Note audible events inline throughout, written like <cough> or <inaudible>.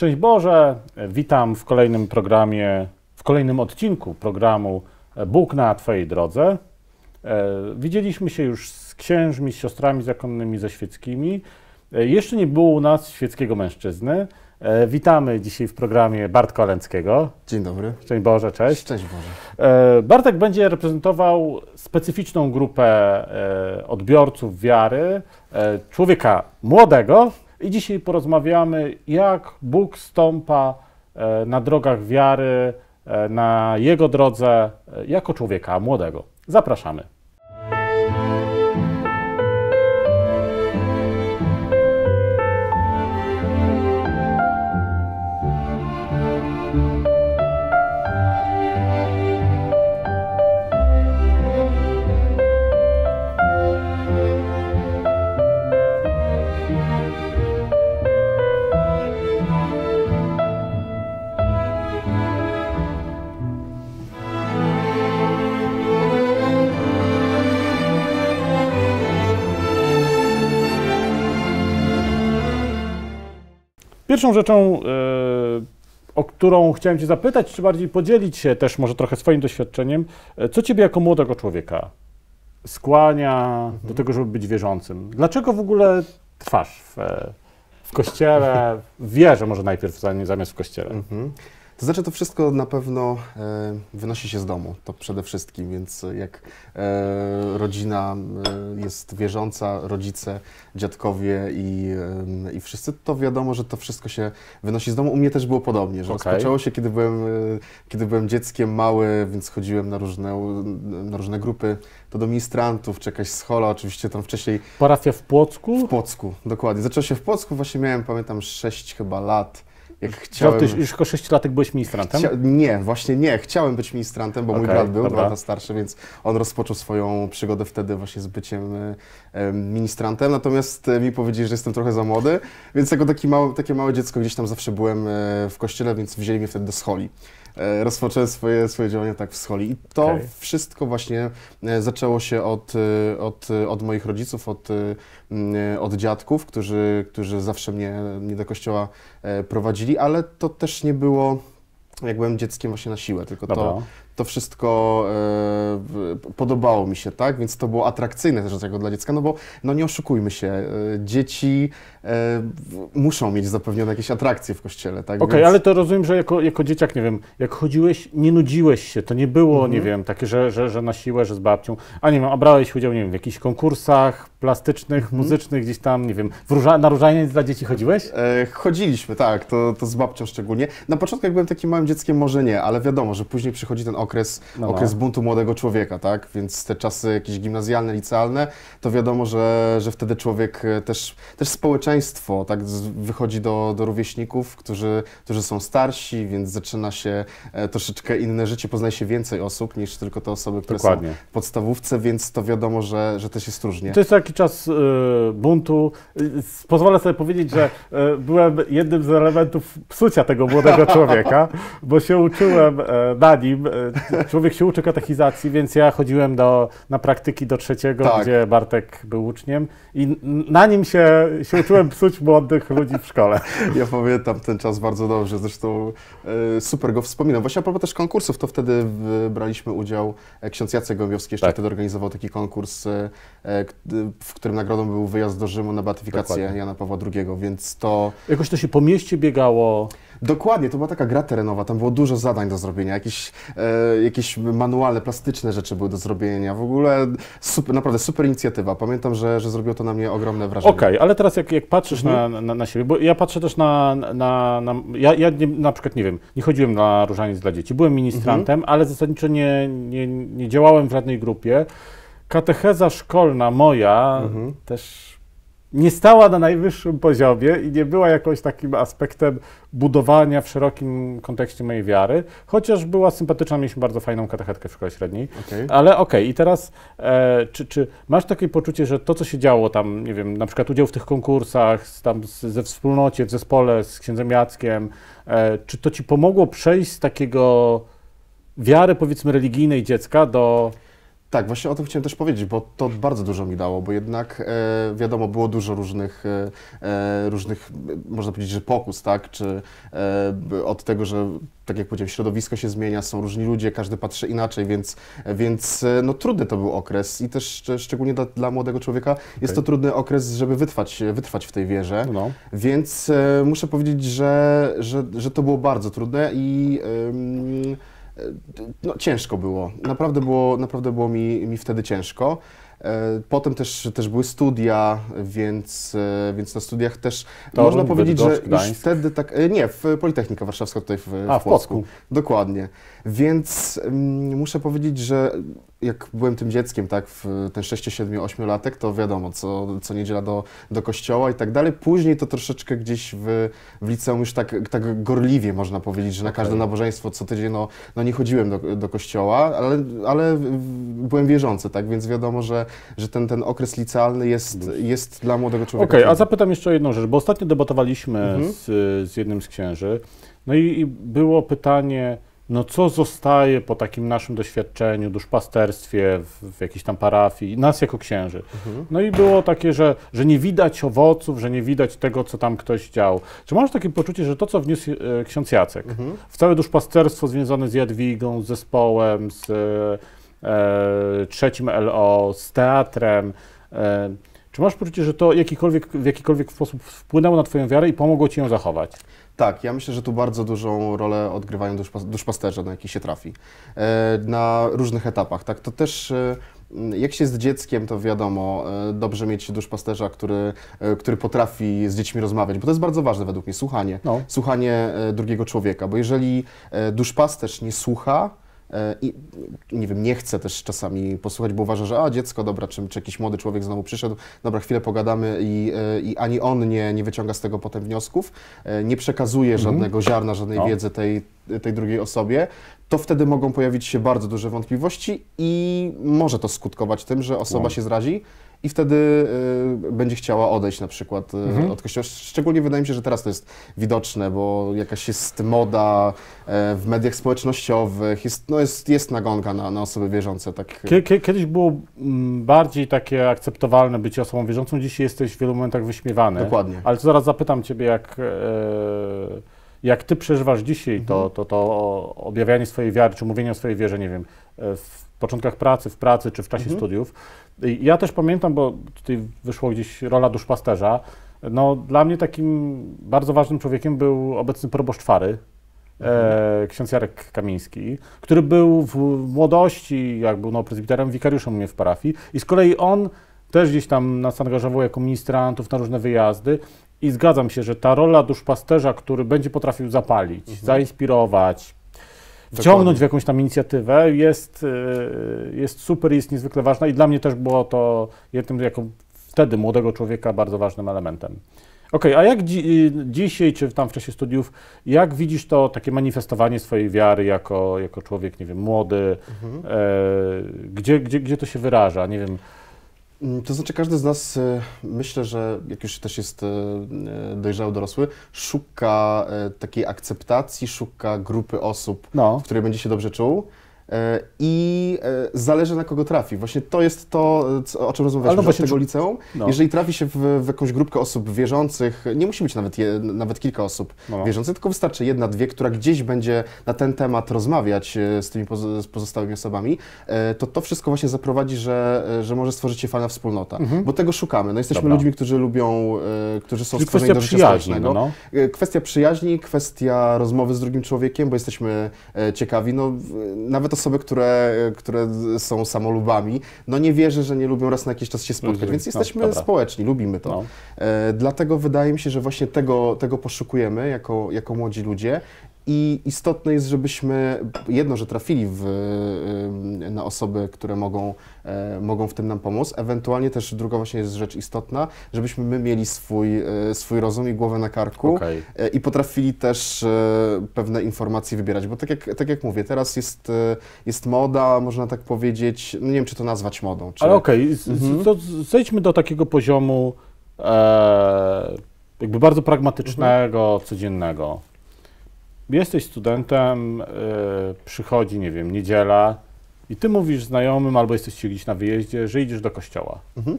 Szczęść Boże, witam w kolejnym programie, w kolejnym odcinku programu Bóg na Twojej drodze. E, widzieliśmy się już z księżmi, z siostrami zakonnymi, ze świeckimi. E, jeszcze nie było u nas świeckiego mężczyzny. E, witamy dzisiaj w programie Bartka Olenckiego. Dzień dobry. Szczęść Boże, cześć. Szczęść Boże. Bartek będzie reprezentował specyficzną grupę odbiorców wiary, człowieka młodego, i dzisiaj porozmawiamy, jak Bóg stąpa e, na drogach wiary, e, na Jego drodze e, jako człowieka młodego. Zapraszamy. Pierwszą rzeczą, e, o którą chciałem Cię zapytać, czy bardziej podzielić się też może trochę swoim doświadczeniem, e, co Ciebie jako młodego człowieka skłania mhm. do tego, żeby być wierzącym? Dlaczego w ogóle trwasz w, e, w kościele, w wierze może najpierw zamiast w kościele? Mhm. To znaczy, to wszystko na pewno e, wynosi się z domu, to przede wszystkim, więc jak e, rodzina e, jest wierząca, rodzice, dziadkowie i, e, i wszyscy, to wiadomo, że to wszystko się wynosi z domu. U mnie też było podobnie, że okay. rozpoczęło się, kiedy byłem, e, kiedy byłem dzieckiem mały, więc chodziłem na różne, na różne grupy, to do ministrantów, czy jakaś schola, oczywiście tam wcześniej... Parafia w Płocku? W Płocku, dokładnie. Zaczęło się w Płocku, właśnie miałem, pamiętam, 6 chyba lat jak chciałem... Ty już, już jako sześciolatek byłeś ministrantem? Chcia... Nie, właśnie nie. Chciałem być ministrantem, bo okay, mój brat był dwa lata starszy, więc on rozpoczął swoją przygodę wtedy właśnie z byciem e, ministrantem. Natomiast e, mi powiedzieli, że jestem trochę za młody, więc jako taki mały, takie małe dziecko gdzieś tam zawsze byłem e, w kościele, więc wzięli mnie wtedy do scholi. E, rozpocząłem swoje, swoje działania tak w scholi. I to okay. wszystko właśnie e, zaczęło się od, e, od, od moich rodziców, od, od dziadków, którzy, którzy zawsze mnie, mnie do kościoła prowadzili, ale to też nie było jak byłem dzieckiem właśnie na siłę, tylko Dobra. to, to wszystko e, podobało mi się, tak? Więc to było atrakcyjne też tego dla dziecka, no bo no nie oszukujmy się, dzieci E, muszą mieć zapewnione jakieś atrakcje w kościele, tak? Okej, okay, Więc... ale to rozumiem, że jako, jako dzieciak, nie wiem, jak chodziłeś, nie nudziłeś się, to nie było, mhm. nie wiem, takie, że, że, że na siłę, że z babcią, a nie wiem, a brałeś udział, nie wiem, w jakichś konkursach plastycznych, mhm. muzycznych, gdzieś tam, nie wiem, w róża, na różaniec dla dzieci chodziłeś? E, chodziliśmy, tak, to, to z babcią szczególnie. Na początku, jak byłem takim małym dzieckiem, może nie, ale wiadomo, że później przychodzi ten okres, no, no. buntu młodego człowieka, tak? Więc te czasy jakieś gimnazjalne, licealne, to wiadomo, że, że wtedy człowiek e, też, też społeczeństwo społeczeństwo tak wychodzi do, do rówieśników, którzy, którzy są starsi, więc zaczyna się e, troszeczkę inne życie, poznaje się więcej osób niż tylko te osoby, które Dokładnie. są w podstawówce, więc to wiadomo, że, że też jest różnie. To jest taki czas y, buntu. E, pozwolę sobie powiedzieć, że y, byłem jednym z elementów psucia tego młodego <laughs> człowieka, bo się uczyłem y, na nim. Człowiek się uczy katechizacji, więc ja chodziłem do, na praktyki do trzeciego, tak. gdzie Bartek był uczniem i na nim się, się uczyłem Lubiłem psuć młodych ludzi w szkole. <laughs> Ja pamiętam ten czas bardzo dobrze, zresztą e, super go wspominam. Właśnie a propos też konkursów, to wtedy braliśmy udział, e, ksiądz Jacek Gołębiowski jeszcze tak. wtedy organizował taki konkurs, e, w którym nagrodą był wyjazd do Rzymu na beatyfikację Dokładnie. Jana Pawła II, więc to... Jakoś to się po mieście biegało... Dokładnie, to była taka gra terenowa, tam było dużo zadań do zrobienia, jakieś, e, jakieś manuale, plastyczne rzeczy były do zrobienia, w ogóle super, naprawdę super inicjatywa. Pamiętam, że, że zrobiło to na mnie ogromne wrażenie. Okej, okay, ale teraz jak, jak patrzysz mhm. na, na, na, siebie, bo ja patrzę też na, na, na ja, ja nie, na przykład, nie wiem, nie chodziłem na różaniec dla dzieci, byłem ministrantem, mhm. ale zasadniczo nie, nie, nie działałem w żadnej grupie. Katecheza szkolna moja mhm. też nie stała na najwyższym poziomie i nie była jakoś takim aspektem budowania w szerokim kontekście mojej wiary, chociaż była sympatyczna, mieliśmy bardzo fajną katechetkę w szkole średniej. Okay. Ale okej, okay, i teraz e, czy, czy, masz takie poczucie, że to, co się działo tam, nie wiem, na przykład udział w tych konkursach, tam z, ze wspólnocie, w zespole z księdzem Jackiem, e, czy to ci pomogło przejść z takiego wiary, powiedzmy, religijnej dziecka do tak, właśnie o tym chciałem też powiedzieć, bo to bardzo dużo mi dało, bo jednak e, wiadomo, było dużo różnych, e, e różnych, e, można powiedzieć, że pokus, tak? Czy e, od tego, że tak jak powiedziałem, środowisko się zmienia, są różni ludzie, każdy patrzy inaczej, więc, więc e, no, trudny to był okres i też szczególnie dla, dla młodego człowieka okay. jest to trudny okres, żeby wytrwać, wytrwać w tej wierze. No. Więc muszę powiedzieć, że, że, że to było bardzo trudne i. E, no, ciężko było. Naprawdę było, naprawdę było mi, mi wtedy ciężko. E, potem też, też były studia, więc, e, więc na studiach też to można powiedzieć, Bydgoszcz, że już wtedy tak. Nie, w Politechnika Warszawska tutaj w, A, w Płocku. Płocku. Dokładnie. Więc mm, muszę powiedzieć, że jak byłem tym dzieckiem, tak, w ten 6, 7, 8 latek, to wiadomo, co, co niedziela do, do kościoła i tak dalej. Później to troszeczkę gdzieś w, w liceum już tak, tak gorliwie można powiedzieć, że na każde nabożeństwo co tydzień, no, no nie chodziłem do, do kościoła, ale, ale byłem wierzący, tak, więc wiadomo, że, że ten, ten okres licealny jest, jest dla młodego człowieka. Okej, okay, a zapytam jeszcze o jedną rzecz, bo ostatnio debatowaliśmy mhm. z, z jednym z księży, no i, i było pytanie, no co zostaje po takim naszym doświadczeniu, duszpasterstwie, w, w jakiejś tam parafii, nas jako księży. Mhm. No i było takie, że, że nie widać owoców, że nie widać tego, co tam ktoś chciał. Czy masz takie poczucie, że to, co wniósł e, ksiądz Jacek, mhm. w całe duszpasterstwo związane z Jadwigą, z zespołem, z e, e trzecim LO, z teatrem, e, czy masz poczucie, że to jakikolwiek, w jakikolwiek sposób wpłynęło na Twoją wiarę i pomogło Ci ją zachować? Tak, ja myślę, że tu bardzo dużą rolę odgrywają dusz duszpasterze, na jaki się trafi, e, na różnych etapach. Tak, to też e, jak się z dzieckiem, to wiadomo, e, dobrze mieć duszpasterza, który, który potrafi z dziećmi rozmawiać, bo to jest bardzo ważne według mnie, słuchanie. No. Słuchanie drugiego człowieka, bo jeżeli duszpasterz nie słucha, E, I nie wiem, nie chcę też czasami posłuchać, bo uważa, że a dziecko, dobra, czy, czy jakiś młody człowiek znowu przyszedł, dobra, chwilę pogadamy i, e, i ani on nie, nie wyciąga z tego potem wniosków, e, nie przekazuje mhm. żadnego ziarna, żadnej no. wiedzy tej, tej drugiej osobie, to wtedy mogą pojawić się bardzo duże wątpliwości i może to skutkować tym, że osoba no. się zrazi, i wtedy y, będzie chciała odejść na przykład y, mhm. od kościoła. Szczególnie wydaje mi się, że teraz to jest widoczne, bo jakaś jest moda e, w mediach społecznościowych, jest, no jest, jest nagonka na, na osoby wierzące. Tak. Kiedyś było mm, bardziej takie akceptowalne bycie osobą wierzącą, dzisiaj jesteś w wielu momentach wyśmiewany. Dokładnie. Ale zaraz zapytam Ciebie, jak... E, jak ty przeżywasz dzisiaj to, mhm. to, to objawianie swojej wiary, czy mówienie o swojej wierze, nie wiem, w początkach pracy, w pracy czy w czasie mhm. studiów. I ja też pamiętam, bo tutaj wyszło gdzieś rola duszpasterza. No, dla mnie takim bardzo ważnym człowiekiem był obecny proboszcz Fary, e, mhm. ksiądz Jarek Kamiński, który był w młodości, jak był no, prezbiterem, wikariuszem u mnie w parafii i z kolei on też gdzieś tam nas angażował jako ministrantów na różne wyjazdy i zgadzam się, że ta rola duszpasterza, który będzie potrafił zapalić, mhm. zainspirować, wciągnąć w jakąś tam inicjatywę jest, e, jest super, jest niezwykle ważna i dla mnie też było to jednym, jako wtedy młodego człowieka, bardzo ważnym elementem. Okej, okay, a jak dzi e, dzisiaj, czy tam w czasie studiów, jak widzisz to takie manifestowanie swojej wiary jako, jako człowiek, nie wiem, młody, mhm. e, gdzie, gdzie, gdzie to się wyraża, nie wiem... Mm, to znaczy, każdy z nas e, myślę, że jak już też jest e, e, dojrzały, dorosły, szuka takiej akceptacji, szuka grupy osób, no. w której będzie się dobrze czuł. E, i e, zależy na kogo trafi. Właśnie to jest to, o czym rozmawialiśmy no z tego liceum. No. Jeżeli trafi się w, w, jakąś grupkę osób wierzących, nie musi być nawet, je, nawet kilka osób no. wierzących, tylko wystarczy jedna, dwie, która gdzieś będzie na ten temat rozmawiać e, z tymi pozostałymi osobami, to to wszystko właśnie zaprowadzi, że, że może stworzyć się fajna wspólnota. Mhm. Bo tego szukamy. No, jesteśmy Dobra. ludźmi, którzy lubią, którzy są Czyli stworzeni do życia No. no. Kwestia przyjaźni, kwestia rozmowy z drugim człowiekiem, bo jesteśmy ciekawi. No, nawet osoby, które, które są samolubami, no nie wierzę, że nie lubią raz na jakiś czas się spotkać, więc no, jesteśmy no, społeczni, lubimy to. No. E, dlatego wydaje mi się, że właśnie tego, tego poszukujemy jako, jako młodzi ludzie i istotne jest, żebyśmy jedno, że trafili w, na osoby, które mogą, e, mogą w tym nam pomóc, ewentualnie też druga właśnie jest rzecz istotna, żebyśmy my mieli swój, e, swój rozum i głowę na karku okay. E, i potrafili też pewne informacje wybierać, bo tak jak, tak jak mówię, teraz jest, jest moda, można tak powiedzieć, no nie wiem, czy to nazwać modą. Czy... Ale okej, okay. mhm. zejdźmy do takiego poziomu e, jakby bardzo pragmatycznego, mhm. codziennego jesteś studentem, e, przychodzi, nie wiem, niedziela i ty mówisz znajomym albo jesteś gdzieś na wyjeździe, że idziesz do kościoła. Mhm.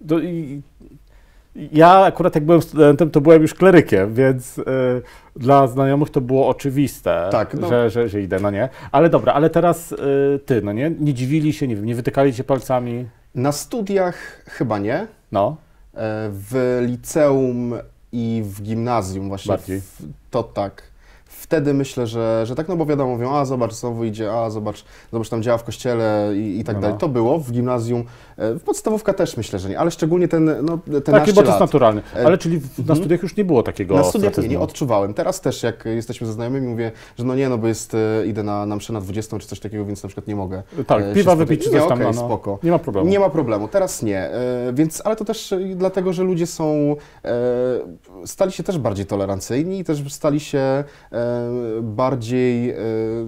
Do, i, ja akurat jak byłem studentem, to byłem już klerykiem, więc y, dla znajomych to było oczywiste, tak, no. że, że, że, idę, no nie? Ale dobra, ale teraz y, ty, no nie? Nie dziwili się, nie wiem, nie wytykali się palcami? Na studiach chyba nie. No. W liceum i w gimnazjum właśnie. Bardziej. W, to tak wtedy myślę, że, że tak, no bo wiadomo, mówią, a zobacz, znowu idzie, a zobacz, zobacz, tam działa w kościele i, i tak no. dalej. No. To było w gimnazjum E, podstawówka też myślę, że nie, ale szczególnie ten, no, ten Tak, bo to jest naturalny. E, ale czyli w, na mhm. studiach już nie było takiego Na studiach nie, nie odczuwałem. Teraz też, jak jesteśmy ze znajomymi, mówię, że no nie, no bo jest, e, idę na, na mszę na 20 czy coś takiego, więc na przykład nie mogę. Tak, piwa wypić czy coś tam. Okay, no, no, spoko. Nie ma problemu. Nie ma problemu, teraz nie. Więc, ale to też dlatego, że ludzie są, stali się też bardziej tolerancyjni i też stali się bardziej... Okej,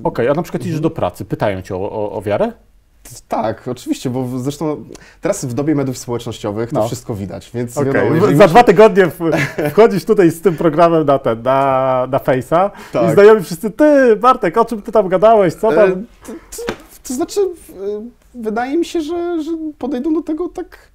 okay, a na przykład idziesz mhm. do pracy, pytają cię o, o, o wiarę? Tak, oczywiście, bo zresztą teraz w dobie mediów społecznościowych to no. wszystko widać, więc okay. wiadomo, Za dwa tygodnie wchodzisz tutaj z tym programem na ten, na, na Face'a tak. i znajomi wszyscy, ty Bartek, o czym ty tam gadałeś, co e, tam? E, to, to, to, znaczy, wydaje mi się, że, że podejdą do tego tak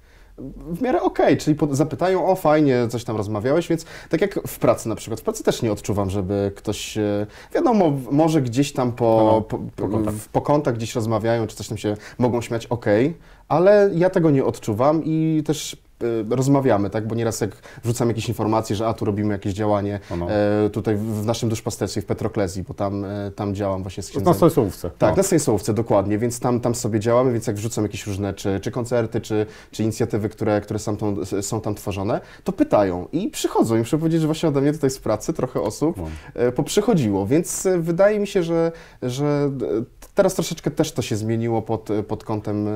w miarę okej, okay, czyli zapytają, o fajnie, coś tam rozmawiałeś, więc tak jak w pracy na przykład, w pracy też nie odczuwam, żeby ktoś, e, wiadomo, może gdzieś tam po, no, no, po, po, kontakt. po kontakt gdzieś rozmawiają, czy coś tam się mogą śmiać, okej, okay, ale ja tego nie odczuwam i też Y, rozmawiamy, tak? Bo nieraz jak wrzucam jakieś informacje, że a tu robimy jakieś działanie no. e, tutaj w, naszym duszpasterstwie w Petroklezji, bo tam, e, tam działam właśnie z księdzem. Tak, na Stanisławówce. Tak, no. na Stanisławówce, dokładnie, więc tam, tam sobie działamy, więc jak wrzucam jakieś różne czy, czy koncerty, czy, czy inicjatywy, które, które są, tam są tam tworzone, to pytają i przychodzą. I muszę powiedzieć, że właśnie ode mnie tutaj z pracy trochę osób no. e, poprzychodziło, więc e, wydaje mi się, że, że e, Teraz troszeczkę też to się zmieniło pod, pod kątem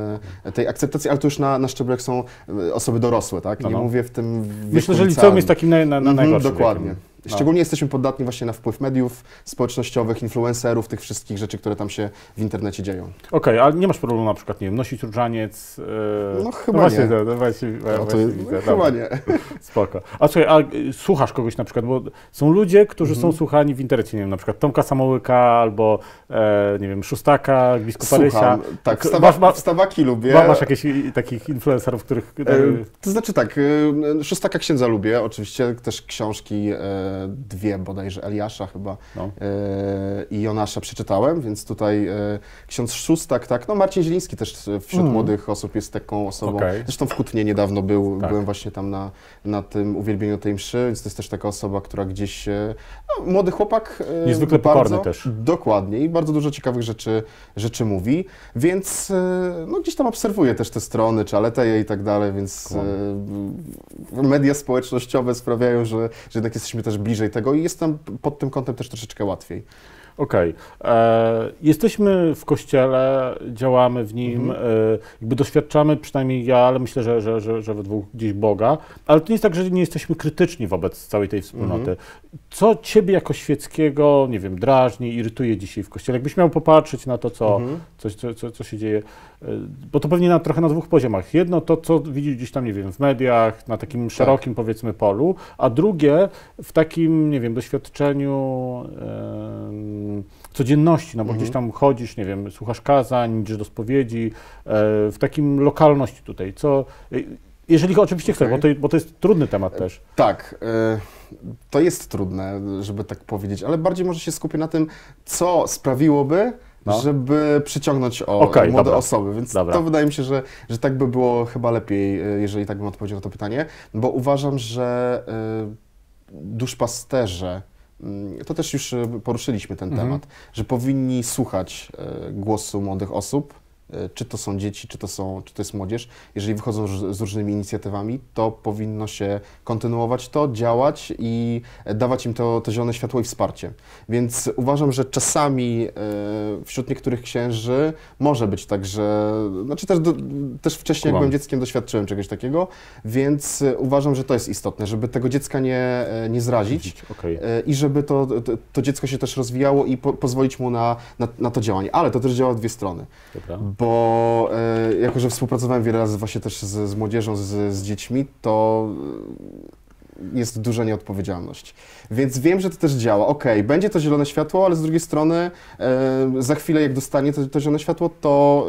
e, tej akceptacji, ale to już na, na szczeblach są e, osoby dorosłe, tak? No, Nie no, no. mówię w tym wieku Myślę, że liceum jest takim na, na, na mhm, najgorszym Dokładnie. Wiekiem. No. Szczególnie jesteśmy podatni właśnie na wpływ mediów społecznościowych, influencerów, tych wszystkich rzeczy, które tam się w internecie dzieją. Okej, okay, ale nie masz problemu na przykład, nie wiem, nosić różaniec? Yy... No chyba no, właśnie, nie. No, no, właśnie, no, to, jest, widzę, chyba nie. <laughs> Spoko. A słuchaj, a y, słuchasz kogoś na przykład, bo są ludzie, którzy mhm. są słuchani w internecie, nie wiem, na przykład Tomka Samołyka albo, e, nie wiem, Szustaka, Biskupa Rysia. tak, wstawa, masz, ma, wstawaki lubię. Masz jakichś y, takich influencerów, których... E, e to znaczy tak, y, Szustaka Księdza lubię, oczywiście też książki... E, dwie bodajże, Eliasza chyba no. E, i Jonasza przeczytałem, więc tutaj e, ksiądz Szóstak, tak, no Marcin Zieliński też wśród mm. młodych osób jest taką osobą. Okay. Zresztą w Kutnie niedawno był, tak. byłem właśnie tam na, na tym uwielbieniu tej mszy, więc to jest też taka osoba, która gdzieś, e, no, młody chłopak. Niezwykle bardzo, też. Dokładnie i bardzo dużo ciekawych rzeczy, rzeczy mówi, więc no, gdzieś tam obserwuję też te strony, czy Aleteje i tak dalej, więc media społecznościowe sprawiają, że, że jednak jesteśmy też bliżej tego i jestem pod tym kątem też troszeczkę łatwiej. Okej. Okay. E, jesteśmy w kościele, działamy w nim, mhm. e, jakby doświadczamy, przynajmniej ja, ale myślę, że, że, że, że we dwóch gdzieś Boga, ale to nie jest tak, że nie jesteśmy krytyczni wobec całej tej wspólnoty. Mhm. Co ciebie jako świeckiego, nie wiem, drażni, irytuje dzisiaj w kościele? Jakbyś miał popatrzeć na to, co, mhm. coś, co, co, co się dzieje, e, bo to pewnie na, trochę na dwóch poziomach. Jedno to, co widzisz gdzieś tam, nie wiem, w mediach, na takim tak. szerokim, powiedzmy, polu, a drugie w takim, nie wiem, doświadczeniu. E, codzienności, no bo gdzieś mhm. tam chodzisz, nie wiem, słuchasz kazań, idziesz do spowiedzi, e, w takim lokalności tutaj, co... E, jeżeli oczywiście okay. chcesz, bo to, bo to jest trudny temat e, też. Tak, to jest trudne, żeby tak powiedzieć, ale bardziej może się skupię na tym, co sprawiłoby, no. żeby przyciągnąć o okay, młode dobra. osoby. Więc dobra. to wydaje mi się, że, że tak by było chyba lepiej, jeżeli tak bym odpowiedział na to pytanie, bo uważam, że duszpasterze Mm, to też już e, poruszyliśmy ten mhm. temat, że powinni słuchać e, głosu młodych osób, E, czy to są dzieci, czy to, są, czy to jest młodzież, jeżeli wychodzą z różnymi inicjatywami, to powinno się kontynuować to, działać i dawać im to, to zielone światło i wsparcie. Więc uważam, że czasami e, wśród niektórych księży może być tak, że... Znaczy też, do, też wcześniej, Kuba. jak byłem dzieckiem, doświadczyłem czegoś takiego, więc uważam, że to jest istotne, żeby tego dziecka nie, e, nie zrazić okay. i żeby to, to, to, dziecko się też rozwijało i po, pozwolić mu na, na, na, to działanie. Ale to też działa w dwie strony. Dobra bo e, jako, że współpracowałem wiele razy właśnie też z, z młodzieżą, z, z dziećmi, to jest duża nieodpowiedzialność. Więc wiem, że to też działa. Ok, będzie to zielone światło, ale z drugiej strony e, za chwilę, jak dostanie to, to zielone światło, to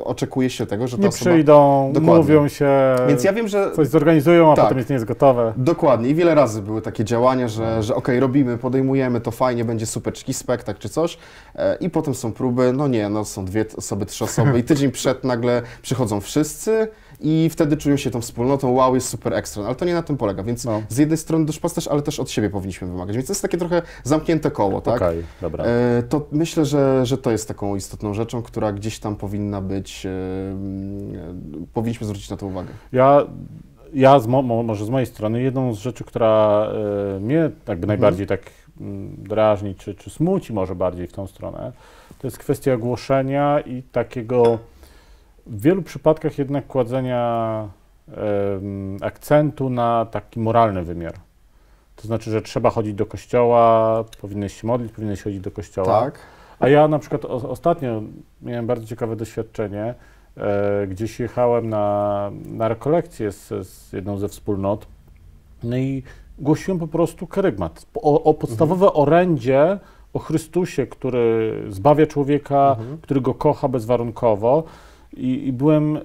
e, oczekuje się tego, że to Nie osoba... przyjdą, dokładnie. mówią się, Więc ja wiem, że... coś zorganizują, a tak, potem jest nie jest gotowe. Dokładnie. I wiele razy były takie działania, że, że ok, robimy, podejmujemy, to fajnie, będzie super, czy spektakl, czy coś. E, I potem są próby, no nie, no są dwie osoby, trzy osoby i tydzień przed nagle przychodzą wszyscy, i wtedy czują się tą wspólnotą, wow, jest super ekstra, no, ale to nie na tym polega, więc no. z jednej strony doszpasterz, ale też od siebie powinniśmy wymagać, więc to jest takie trochę zamknięte koło, tak? Okej, okay, dobra. E, to myślę, że, że to jest taką istotną rzeczą, która gdzieś tam powinna być, e, mm, e powinniśmy zwrócić na to uwagę. Ja ja z mo, może z mojej strony jedną z rzeczy, która y, mnie jakby mhm. najbardziej tak mm, drażni czy, czy smuci może bardziej w tą stronę, to jest kwestia ogłoszenia i takiego w wielu przypadkach jednak kładzenia akcentu na taki moralny wymiar. To znaczy, że trzeba chodzić do kościoła, powinny się modlić, powinieneś chodzić do kościoła. Tak. A ja na przykład o, ostatnio miałem bardzo ciekawe doświadczenie. E, gdzieś jechałem na, na rekolekcję z, z, jedną ze wspólnot. No i głosiłem po prostu kerygmat. O, o podstawowe mhm. orędzie o Chrystusie, który zbawia człowieka, mhm. który go kocha bezwarunkowo. I, i byłem e,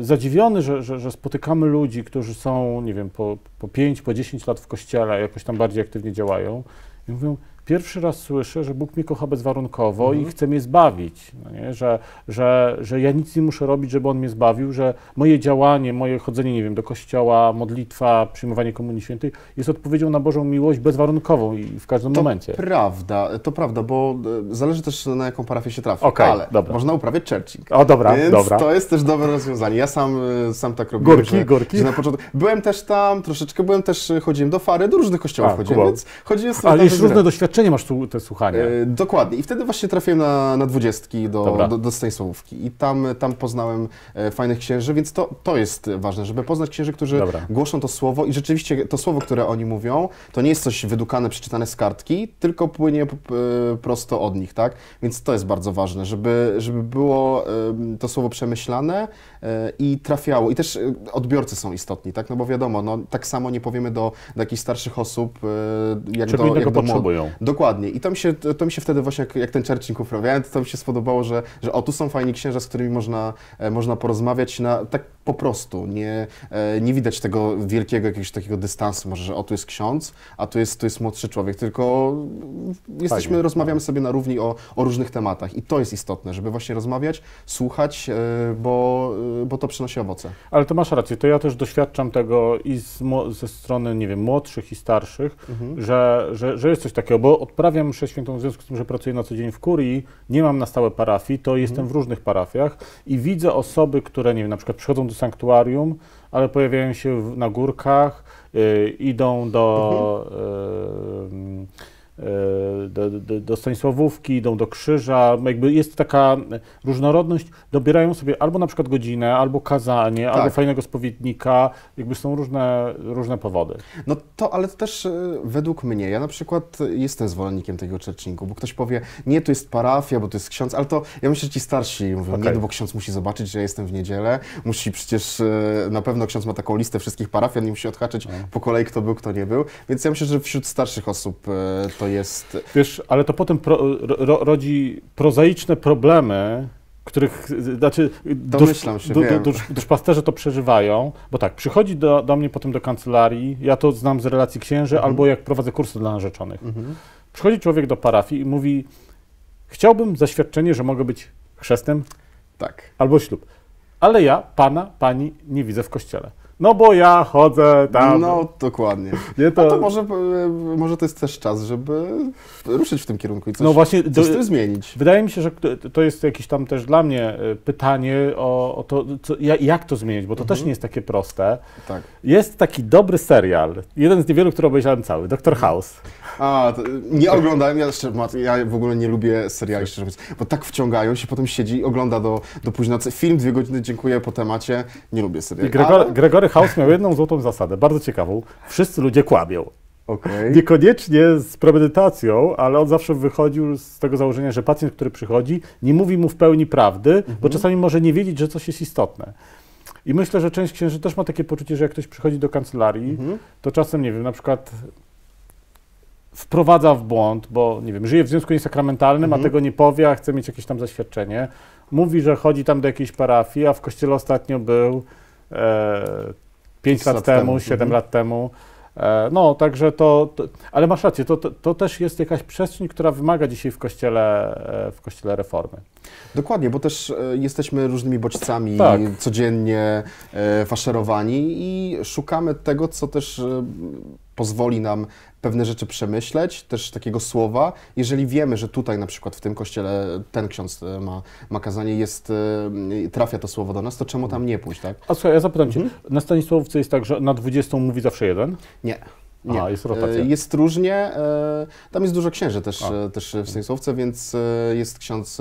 zadziwiony, że, że, że, spotykamy ludzi, którzy są, nie wiem, po, po 5, po 10 lat w kościele, jakoś tam bardziej aktywnie działają i mówią, Pierwszy raz słyszę, że Bóg mnie kocha bezwarunkowo mhm. i chce mnie zbawić, no nie? Że, że, że ja nic nie muszę robić, żeby On mnie zbawił, że moje działanie, moje chodzenie, nie wiem, do kościoła, modlitwa, przyjmowanie Komunii Świętej jest odpowiedzią na Bożą miłość bezwarunkową i w każdym to momencie. To prawda, to prawda, bo e, zależy też na jaką parafię się trafi, okay, ale dobra. można uprawiać churching. O, dobra, więc dobra. to jest też dobre rozwiązanie. Ja sam, e, sam tak robiłem. Górki, że, górki. Że na początku byłem też tam, troszeczkę byłem też, e, chodziłem do Fary, do różnych kościołów A, chodziłem, Kuba. więc chodziłem Ale jest różne doświadczenia doświadczenie masz tu, te słuchania. E, dokładnie. I wtedy właśnie trafiłem na, na dwudziestki do, do, do Stanisławówki. I tam, tam poznałem e, fajnych księży, więc to, to jest ważne, żeby poznać księży, którzy Dobra. głoszą to słowo i rzeczywiście to słowo, które oni mówią, to nie jest coś wydukane, przeczytane z kartki, tylko płynie e, prosto od nich, tak? Więc to jest bardzo ważne, żeby, żeby było e, to słowo przemyślane i trafiało. I też odbiorcy są istotni, tak? No bo wiadomo, no, tak samo nie powiemy do, do jakichś starszych osób, jak Czego do... Jak do potrzebują. Dokładnie. I to mi się, to mi się wtedy właśnie, jak, jak ten Churchill kufrowiałem, to, to mi się spodobało, że, że o, tu są fajni księża, z którymi można, e, można porozmawiać na tak po prostu. Nie, e, nie widać tego wielkiego jakiegoś takiego dystansu, może, że o, tu jest ksiądz, a tu jest, tu jest młodszy człowiek, tylko jesteśmy, Fajnie. rozmawiamy sobie na równi o, o różnych tematach i to jest istotne, żeby właśnie rozmawiać, słuchać, e, bo, e, bo to przynosi owoce. Ale to masz rację, to ja też doświadczam tego i z, ze strony, nie wiem, młodszych i starszych, mhm. że, że, że jest coś takiego, bo odprawiam mszę świętą w związku z tym, że pracuję na co dzień w kurii, nie mam na stałe parafii, to mhm. jestem w różnych parafiach i widzę osoby, które, nie wiem, na przykład przychodzą do do sanktuarium, ale pojawiają się w, na górkach, y, idą do. Mhm. Y, E, do, do, do Stanisławówki, idą do Krzyża, jakby jest taka różnorodność, dobierają sobie albo na przykład godzinę, albo kazanie, tak. albo fajnego spowiednika, jakby są różne, różne powody. No to, ale to też e, według mnie, ja na przykład jestem zwolennikiem tego czerczniku, bo ktoś powie, nie, tu jest parafia, bo to jest ksiądz, ale to ja myślę, że ci starsi mówią, okay. nie, no bo ksiądz musi zobaczyć, że ja jestem w niedzielę, musi przecież, e, na pewno ksiądz ma taką listę wszystkich parafian i musi odhaczyć mhm. po kolei, kto był, kto nie był, więc ja myślę, że wśród starszych osób to to jest... Wiesz, ale to potem pro, ro, rodzi prozaiczne problemy, których, znaczy, Domyślam dusz, się, dusz, to przeżywają, bo tak, przychodzi do, do mnie potem do kancelarii, ja to znam z relacji księży, mhm. albo jak prowadzę kursy dla narzeczonych. Mhm. Przychodzi człowiek do parafii i mówi, chciałbym zaświadczenie, że mogę być chrzestem tak. albo ślub, ale ja pana, pani nie widzę w kościele. No bo ja chodzę tam. No, dokładnie. Nie to... A to może, e, może to jest też czas, żeby ruszyć w tym kierunku i coś, no właśnie, coś do, zmienić. Wydaje mi się, że to jest jakieś tam też dla mnie e, pytanie o, o to, co, jak to zmienić, bo to mhm. też nie jest takie proste. Tak. Jest taki dobry serial, jeden z niewielu, który obejrzałem cały, Doktor mhm. House. A, e, nie oglądałem, ja, jeszcze, ja w ogóle nie lubię seriali, szczerze mówiąc, bo tak wciągają się, potem siedzi i ogląda do, do późna. Film dwie godziny, dziękuję po temacie, nie lubię seriali. Gregor, ale stary House miał jedną złotą zasadę, bardzo ciekawą. Wszyscy ludzie kłamią. Okay. Niekoniecznie z premedytacją, ale on zawsze wychodził z tego założenia, że pacjent, który przychodzi, nie mówi mu w pełni prawdy, mhm. bo czasami może nie wiedzieć, że coś jest istotne. I myślę, że część księży też ma takie poczucie, że jak ktoś przychodzi do kancelarii, mhm. to czasem, nie wiem, na przykład wprowadza w błąd, bo nie wiem, żyje w związku niesakramentalnym, mhm. a tego nie powie, a chce mieć jakieś tam zaświadczenie. Mówi, że chodzi tam do jakiejś parafii, a w kościele ostatnio był 5 e, lat, lat, temu, siedem 7 mhm. lat temu. E, no, także to, to, ale masz rację, to, to, to, też jest jakaś przestrzeń, która wymaga dzisiaj w kościele, e, w kościele reformy. Dokładnie, bo też jesteśmy różnymi bodźcami tak. codziennie faszerowani i szukamy tego, co też pozwoli nam pewne rzeczy przemyśleć, też takiego słowa. Jeżeli wiemy, że tutaj na przykład w tym kościele ten ksiądz e, ma, ma kazanie, jest, e, trafia to słowo do nas, to czemu tam nie pójść, tak? A słuchaj, ja zapytam mhm. Cię, na stronie Słowcy jest tak, że na 20 mówi zawsze jeden? Nie. Nie. A, jest rotacja. E, jest różnie. E, tam jest dużo księży też, e, też w Stanisławce, więc jest ksiądz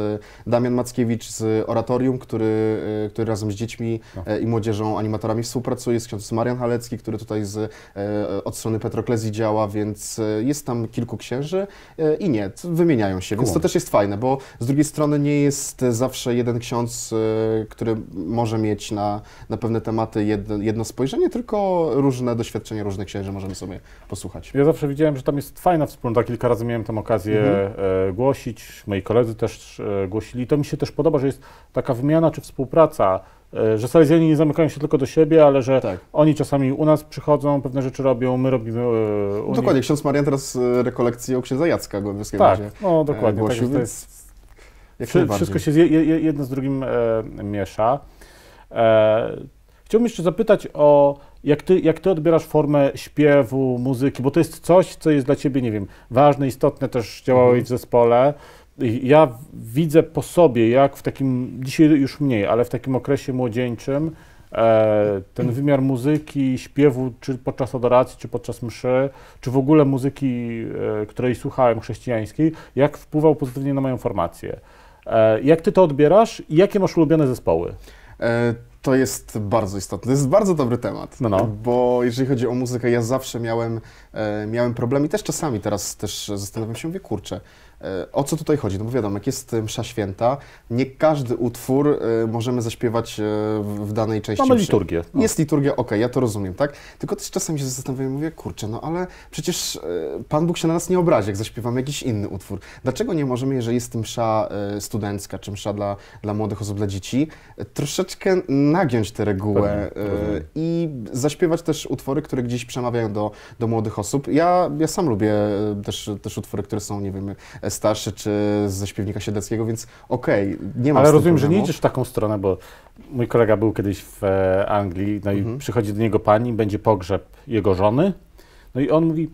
Damian Mackiewicz z Oratorium, który, który razem z dziećmi A. No. i młodzieżą, animatorami współpracuje. Jest ksiądz Marian Halecki, który tutaj z, od strony Petroklezji działa, więc jest tam kilku księży i nie, wymieniają się. Więc to też jest fajne, bo z drugiej strony nie jest zawsze jeden ksiądz, który może mieć na, na pewne tematy jedno, jedno spojrzenie, tylko różne doświadczenia różnych księży możemy sobie posłuchać. Ja zawsze widziałem, że tam jest fajna wspólnota, kilka razy miałem tam okazję mhm. E, głosić, moi koledzy też e, głosili. To mi się też podoba, że jest taka wymiana czy współpraca e, że Salezjanie nie zamykają się tylko do siebie, ale że tak. oni czasami u nas przychodzą, pewne rzeczy robią, my robimy u nich. Dokładnie, ksiądz Marian teraz rekolekcję o księdza Jacka Głębowskiego tak, no dokładnie, tak głosił, tak, więc jak wszy, Wszystko się je, je, jedno z drugim e, miesza. E, chciałbym jeszcze zapytać o jak ty, jak ty odbierasz formę śpiewu, muzyki, bo to jest coś, co jest dla ciebie, nie wiem, ważne, istotne, też działałeś mhm. w zespole. Ja widzę po sobie, jak w takim, dzisiaj już mniej, ale w takim okresie młodzieńczym, e, ten mhm. wymiar muzyki, śpiewu, czy podczas adoracji, czy podczas mszy, czy w ogóle muzyki, e, której słuchałem, chrześcijańskiej, jak wpływał pozytywnie na moją formację. E, jak ty to odbierasz i jakie masz ulubione zespoły? To jest bardzo istotne. To jest bardzo dobry temat, no, no. bo jeżeli chodzi o muzykę, ja zawsze miałem, e, miałem problem i też czasami teraz też zastanawiam się, mówię, kurczę, E, o co tutaj chodzi? No bo wiadomo, jak jest msza święta, nie każdy utwór e, możemy zaśpiewać e, w danej części Mamy liturgię. No. Jest liturgia, okej, okay, ja to rozumiem, tak? Tylko też czasami się zastanawiam, mówię, kurczę, no ale przecież Pan Bóg się na nas nie obrazi, jak zaśpiewamy jakiś inny utwór. Dlaczego nie możemy, jeżeli jest msza studencka, czy msza dla, dla młodych osób, dla dzieci, troszeczkę nagiąć tę regułę Pewnie. i zaśpiewać też utwory, które gdzieś przemawiają do, do młodych osób. Ja, ja sam lubię też, też utwory, które są, nie wiem, starszy, czy ze śpiewnika siedleckiego, więc okej, okay, nie ma Ale rozumiem, problemu. że nie idziesz w taką stronę, bo mój kolega był kiedyś w e, Anglii, no mhm. i przychodzi do niego pani, będzie pogrzeb jego żony, no i on mówi,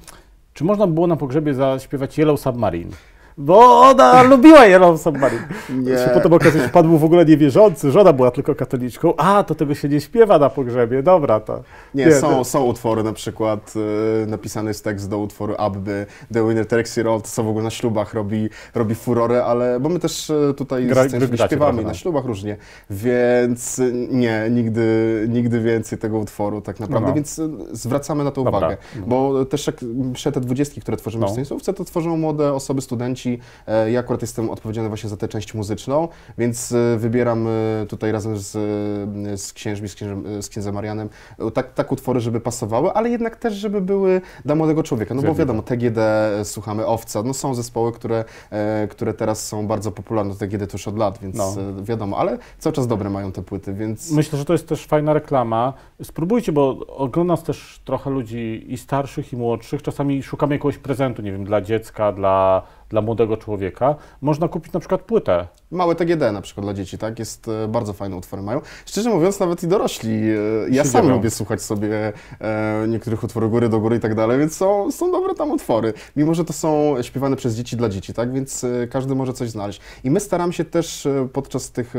czy można było na pogrzebie zaśpiewać Yellow Submarine? Bo ona lubiła Yellow Submarine. Nie. Się potem okazuje, że padł w ogóle niewierzący, żona była tylko katoliczką. A, to tego się nie śpiewa na pogrzebie, dobra to. Nie, nie są, są utwory na przykład, yy, napisany jest tekst do utworu Abby, The Winner Takes It All, to co w ogóle na ślubach robi, robi furorę, ale, bo my też y, tutaj Gra, z gracie, śpiewami na tak. ślubach różnie, więc y, nie, nigdy, nigdy więcej tego utworu tak naprawdę, no. więc y, zwracamy na to uwagę, bo też jak mm, te dwudziestki, które tworzymy no. w Stanisławce, to tworzą młode osoby, studenci, części. E, ja akurat jestem odpowiedzialny właśnie za tę część muzyczną, więc e, wybieram e, tutaj razem z, z księżmi, z księdzem, z księdzem Marianem, tak, tak utwory, żeby pasowały, ale jednak też, żeby były dla młodego człowieka. No bo wiadomo, TGD, słuchamy Owca, no są zespoły, które, które teraz są bardzo popularne, TGD to już od lat, więc no. wiadomo, ale cały czas dobre mają te płyty, więc... Myślę, że to jest też fajna reklama. Spróbujcie, bo ogląda nas też trochę ludzi i starszych, i młodszych. Czasami szukamy jakiegoś prezentu, nie wiem, dla dziecka, dla, dla młodego młodego człowieka, można kupić na przykład płytę. Małe TGD na przykład dla dzieci, tak? Jest e, bardzo fajne utwory mają. Szczerze mówiąc, nawet i dorośli. E, ja sam biorą. lubię słuchać sobie e, niektórych utworów góry do góry i tak dalej, więc są, są dobre tam utwory. Mimo, że to są śpiewane przez dzieci dla dzieci, tak? Więc każdy może coś znaleźć. I my staramy się też podczas tych,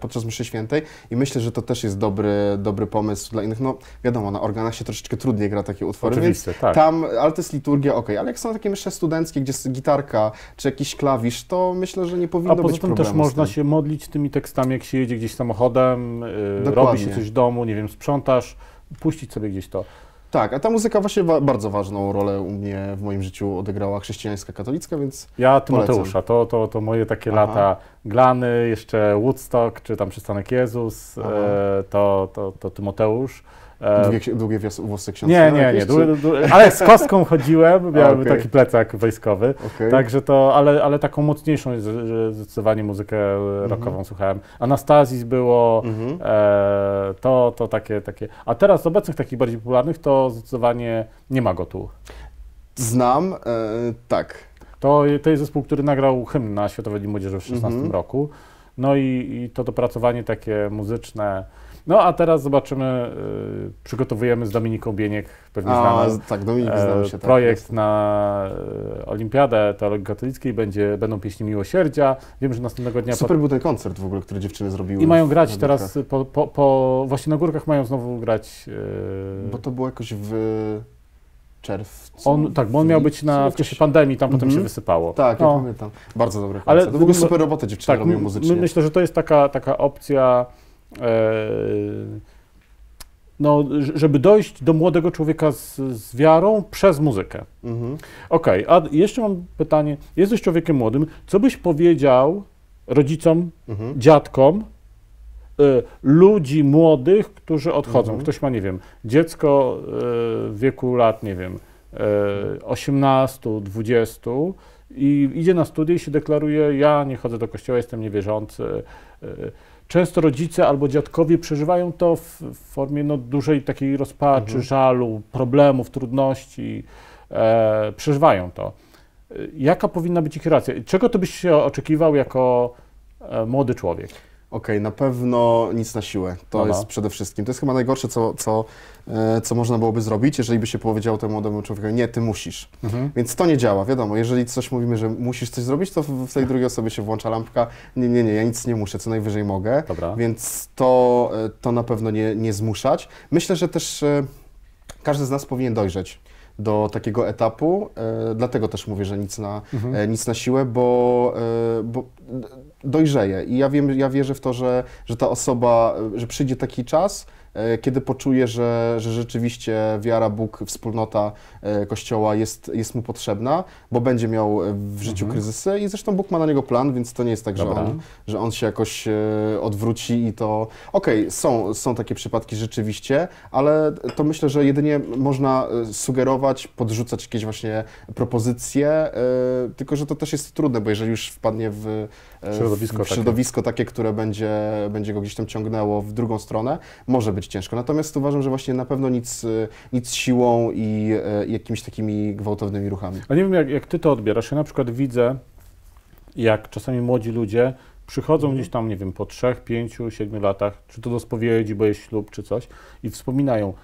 podczas mszy świętej i myślę, że to też jest dobry, dobry pomysł dla innych. No wiadomo, na organach się troszeczkę trudniej gra takie utwory, Oczywiście, tak. tam, ale to jest liturgia, ok, ale jak są takie mysze studenckie, gdzie jest gitarka, czy jakiś klawisz, to myślę, że nie powinno być problemu. A poza tym też można tym. się modlić tymi tekstami, jak się jedzie gdzieś samochodem, y, robi się coś w domu, nie wiem, sprzątasz, puścić sobie gdzieś to. Tak, a ta muzyka właśnie wa bardzo ważną rolę u mnie w moim życiu odegrała chrześcijańska katolicka, więc. Ja Tymoteusza, to, to, to moje takie Aha. lata glany, jeszcze Woodstock, czy tam przystanek Jezus, e, to, to, to Tymoteusz. Długie, długie włosy ksiądz Nie, nie, nie, ale z kostką chodziłem, miałem okay. taki plecak wojskowy, okay. także to, ale, ale taką mocniejszą zdecydowanie muzykę mhm. rockową mm -hmm. słuchałem. Anastazis było, mm -hmm. e, to, to takie, takie, a teraz z obecnych takich bardziej popularnych to zdecydowanie nie ma go tu. Znam, e, tak. To, to jest zespół, który nagrał hymn na Światowej Młodzieży w 16 mm -hmm. roku, no i, i to dopracowanie takie muzyczne, no a teraz zobaczymy, y, przygotowujemy z Dominiką Bieniek, pewnie znamy, tak, Dominik znał y, się, tak, projekt tak, na y, Olimpiadę Teologii Katolickiej, będzie, będą pieśni miłosierdzia. Wiem, że następnego dnia... Super pod... był ten koncert w ogóle, który dziewczyny zrobiły. I mają grać teraz, po, po, po, właśnie na Górkach mają znowu grać... Y, bo to było jakoś w czerwcu. On, tak, bo on miał być na w czasie pandemii, tam mm -hmm. potem się mhm. wysypało. Tak, no. ja pamiętam. Bardzo dobre koncert. Ale w ogóle super robotę dziewczyny tak, robią muzycznie. Myślę, że to jest taka, taka opcja E, no, żeby dojść do młodego człowieka z, z wiarą przez muzykę. Mhm. Okej, okay, a jeszcze mam pytanie. Jesteś człowiekiem młodym. Co byś powiedział rodzicom, mhm. dziadkom, y, ludzi młodych, którzy odchodzą? Mhm. Ktoś ma, nie wiem, dziecko y, w wieku lat, nie wiem, y, 18, 20 i idzie na studia i się deklaruje, ja nie chodzę do kościoła, jestem niewierzący. Y, często rodzice albo dziadkowie przeżywają to w, w formie no, dużej takiej rozpaczy, mhm. żalu, problemów, trudności. E, przeżywają to. E, jaka powinna być ich racja? Czego ty byś się oczekiwał jako e, młody człowiek? Okej, okay, na pewno nic na siłę. To Aha. jest przede wszystkim. To jest chyba najgorsze, co, co, e, co można byłoby zrobić, jeżeli by się powiedział temu młodemu człowiekowi, nie, ty musisz. Mhm. Więc to nie działa, wiadomo. Jeżeli coś mówimy, że musisz coś zrobić, to w, w tej drugiej osobie się włącza lampka, nie, nie, nie, ja nic nie muszę, co najwyżej mogę. Dobra. Więc to, e, to na pewno nie, nie zmuszać. Myślę, że też e, każdy z nas powinien dojrzeć do takiego etapu, e, dlatego też mówię, że nic na, mhm. E, nic na siłę, bo, e, bo dojrzeje. I ja, wiem, ja wierzę w to, że, że ta osoba, że przyjdzie taki czas, e, kiedy poczuje, że, że rzeczywiście wiara, Bóg, wspólnota e, Kościoła jest, jest mu potrzebna, bo będzie miał w życiu mhm. kryzysy i zresztą Bóg ma na niego plan, więc to nie jest tak, że on, że on się jakoś e, odwróci i to... Okej, okay, są, są takie przypadki rzeczywiście, ale to myślę, że jedynie można sugerować, podrzucać jakieś właśnie propozycje, tylko że to też jest trudne, bo jeżeli już wpadnie w E, środowisko, środowisko takie. które będzie, będzie go gdzieś tam ciągnęło w drugą stronę, może być ciężko. Natomiast uważam, że właśnie na pewno nic, e, nic siłą i, e, i jakimiś takimi gwałtownymi ruchami. A nie wiem, jak, jak ty to odbierasz. Ja na przykład widzę, jak czasami młodzi ludzie przychodzą mhm. gdzieś tam, nie wiem, po 3, 5, 7 latach, czy to do spowiedzi, bo jest ślub, czy coś, i wspominają –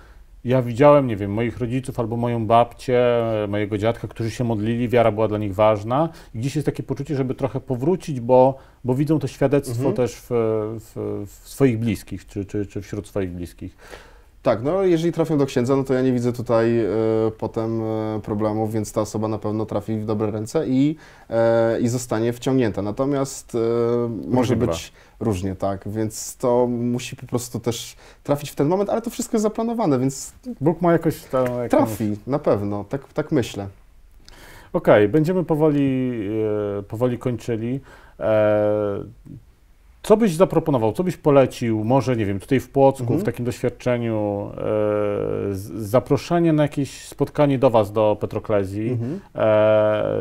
ja widziałem, nie wiem, moich rodziców albo moją babcię, mojego dziadka, którzy się modlili, wiara była dla nich ważna. I dziś jest takie poczucie, żeby trochę powrócić, bo, bo widzą to świadectwo mhm. też w, w, w, swoich bliskich, czy, czy, czy wśród swoich bliskich. Tak, no jeżeli trafią do księdza, no to ja nie widzę tutaj y, potem y, e, problemów, więc ta osoba na pewno trafi w dobre ręce i, y, i zostanie wciągnięta. Natomiast może być różnie, tak, więc to musi po prostu też trafić w ten moment, ale to wszystko jest zaplanowane, więc... Bóg ma jakoś tam... Jakąś... Trafi, na pewno, tak, tak myślę. Okej, okay, będziemy powoli, powoli kończyli. E co byś zaproponował, co byś polecił, może, nie wiem, tutaj w Płocku, mhm. w takim doświadczeniu, e, zaproszenie na jakieś spotkanie do Was, do Petroklezji, mhm. e,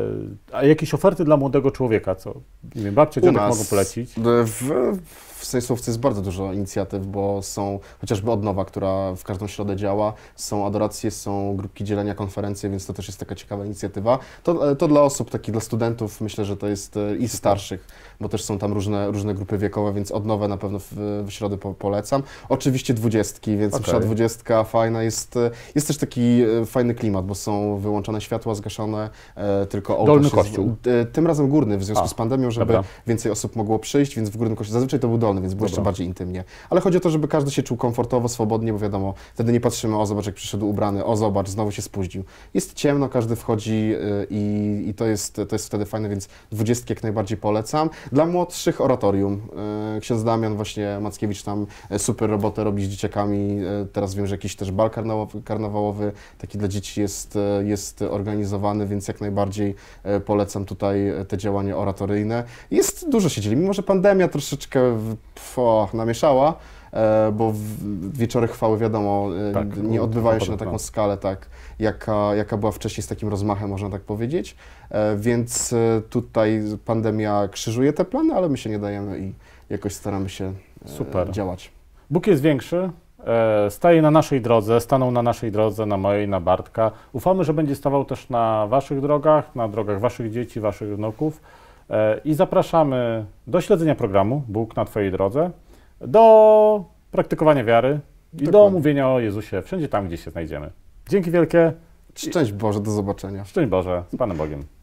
a jakieś oferty dla młodego człowieka, co, nie wiem, gdzie dziadek mogą polecić? W, w Sejsłowcu jest bardzo dużo inicjatyw, bo są chociażby odnowa, która w każdą środę działa, są adoracje, są grupki dzielenia, konferencje, więc to też jest taka ciekawa inicjatywa. To, e, to dla osób takich, dla studentów myślę, że to jest e, i starszych, bo też są tam różne, różne grupy wiekowe, więc odnowę na pewno w, w środę po, polecam. Oczywiście dwudziestki, więc okay. dwudziestka fajna jest, e, jest też taki fajny klimat, bo są wyłączone światła, zgaszone, tylko ołtarz Dolny kościół. Jest, tym razem górny w związku A, z pandemią, żeby dobra. więcej osób mogło przyjść, więc w górnym kościele, zazwyczaj to był dolny więc było jeszcze bardziej intymnie. Ale chodzi o to, żeby każdy się czuł komfortowo, swobodnie, bo wiadomo, wtedy nie patrzymy, o zobacz, jak przyszedł ubrany, o zobacz, znowu się spóźnił. Jest ciemno, każdy wchodzi y, i, i to, jest, to jest wtedy fajne, więc dwudziestki jak najbardziej polecam. Dla młodszych oratorium. Y, ksiądz Damian właśnie, Mackiewicz tam y, super robotę robi z dzieciakami. Teraz wiem, że jakiś też bal karnawałowy, karnawałowy taki dla dzieci jest, jest organizowany, więc jak najbardziej polecam tutaj te działania oratoryjne. Jest dużo się dzieli, mimo że pandemia troszeczkę pfo, namieszała, e, bo wieczory chwały, wiadomo, e, tak, nie no, odbywają się na taką skalę, tak, jaka, jaka była wcześniej z takim rozmachem, można tak powiedzieć. E, więc tutaj pandemia krzyżuje te plany, ale my się nie dajemy i jakoś staramy się Super. działać. Bóg jest większy, staje na naszej drodze, stanął na naszej drodze, na mojej, na Bartka. Ufamy, że będzie stawał też na waszych drogach, na drogach waszych dzieci, waszych wnuków. E, I zapraszamy do śledzenia programu Bóg na Twojej drodze, do praktykowania wiary i do mówienia o Jezusie wszędzie tam, gdzie się znajdziemy. Dzięki wielkie. Szczęść Boże, do zobaczenia. Szczęść Boże, z Panem Bogiem.